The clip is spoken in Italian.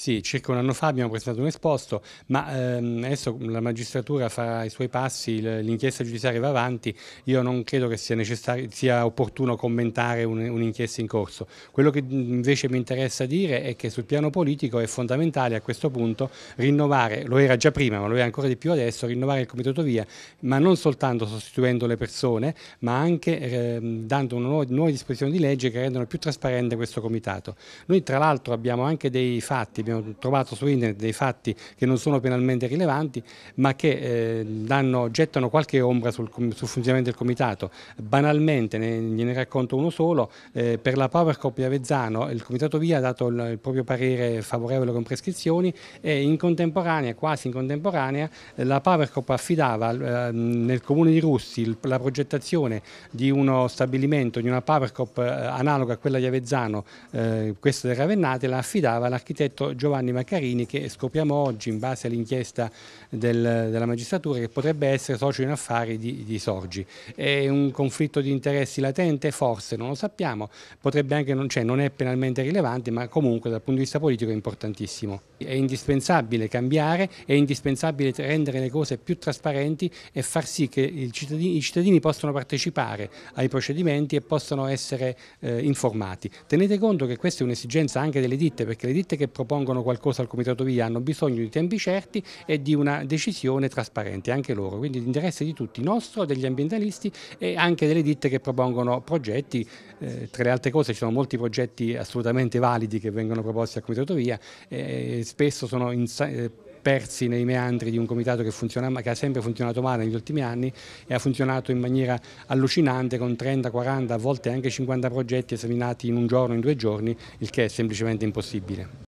Sì, circa un anno fa abbiamo presentato un esposto, ma ehm, adesso la magistratura fa i suoi passi, l'inchiesta giudiziaria va avanti, io non credo che sia, sia opportuno commentare un'inchiesta in corso. Quello che invece mi interessa dire è che sul piano politico è fondamentale a questo punto rinnovare, lo era già prima ma lo è ancora di più adesso, rinnovare il Comitato Via, ma non soltanto sostituendo le persone, ma anche ehm, dando nuova, nuove disposizioni di legge che rendano più trasparente questo Comitato. Noi tra l'altro abbiamo anche dei fatti, abbiamo trovato su internet dei fatti che non sono penalmente rilevanti ma che eh, danno, gettano qualche ombra sul, sul, funzionamento del comitato. Banalmente, ne, ne racconto uno solo, eh, per la PowerCop di Avezzano il comitato Via ha dato il, il, proprio parere favorevole con prescrizioni e in contemporanea, quasi in contemporanea, la PowerCop affidava eh, nel comune di Russi il, la progettazione di uno stabilimento, di una PowerCop eh, analoga a quella di Avezzano, eh, questa del Ravennate, la affidava all'architetto Giovanni Maccarini che scopriamo oggi in base all'inchiesta del, della magistratura che potrebbe essere socio in affari di, di, Sorgi. È un conflitto di interessi latente? Forse, non lo sappiamo, potrebbe anche non, cioè, non è penalmente rilevante ma comunque dal punto di vista politico è importantissimo. È indispensabile cambiare, è indispensabile rendere le cose più trasparenti e far sì che cittadini, i cittadini possano partecipare ai procedimenti e possano essere eh, informati. Tenete conto che questa è un'esigenza anche delle ditte perché le ditte che propongono propongono qualcosa al Comitato Via hanno bisogno di tempi certi e di una decisione trasparente anche loro, quindi l'interesse di tutti, nostro, degli ambientalisti e anche delle ditte che propongono progetti, eh, tra le altre cose ci sono molti progetti assolutamente validi che vengono proposti al Comitato Via, eh, spesso sono in, eh, persi nei meandri di un comitato che, funziona, che, ha sempre funzionato male negli ultimi anni e ha funzionato in maniera allucinante con 30, 40, a volte anche 50 progetti esaminati in un giorno, in due giorni, il che è semplicemente impossibile.